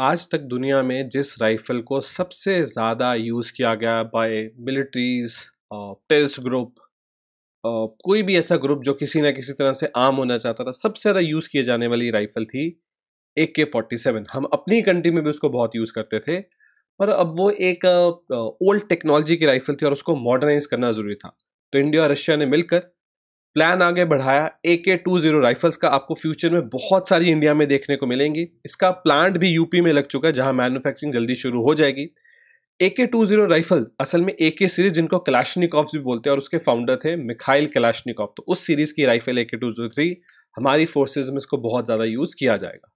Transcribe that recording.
आज तक दुनिया में जिस राइफ़ल को सबसे ज़्यादा यूज़ किया गया बाय मिलिट्रीज़ टेररिस्ट ग्रुप कोई भी ऐसा ग्रुप जो किसी ना किसी तरह से आम होना चाहता था सबसे ज़्यादा यूज़ किए जाने वाली राइफ़ल थी ए के फोर्टी सेवन हम अपनी कंट्री में भी उसको बहुत यूज़ करते थे पर अब वो एक ओल्ड टेक्नोलॉजी की राइफ़ल थी और उसको मॉडर्नाइज करना ज़रूरी था तो इंडिया और रशिया ने मिलकर प्लान आगे बढ़ाया ए के टू जीरो राइफल्स का आपको फ्यूचर में बहुत सारी इंडिया में देखने को मिलेंगी इसका प्लांट भी यूपी में लग चुका है जहां मैन्युफैक्चरिंग जल्दी शुरू हो जाएगी ए के टू जीरो राइफल असल में ए के सीरीज जिनको क्लाशनिकॉफ भी बोलते हैं और उसके फाउंडर थे मिखाइल क्लाशनिकॉफ तो उस सीरीज़ की rifle A K two zero three हमारी फोर्सेज में इसको बहुत ज़्यादा यूज़ किया जाएगा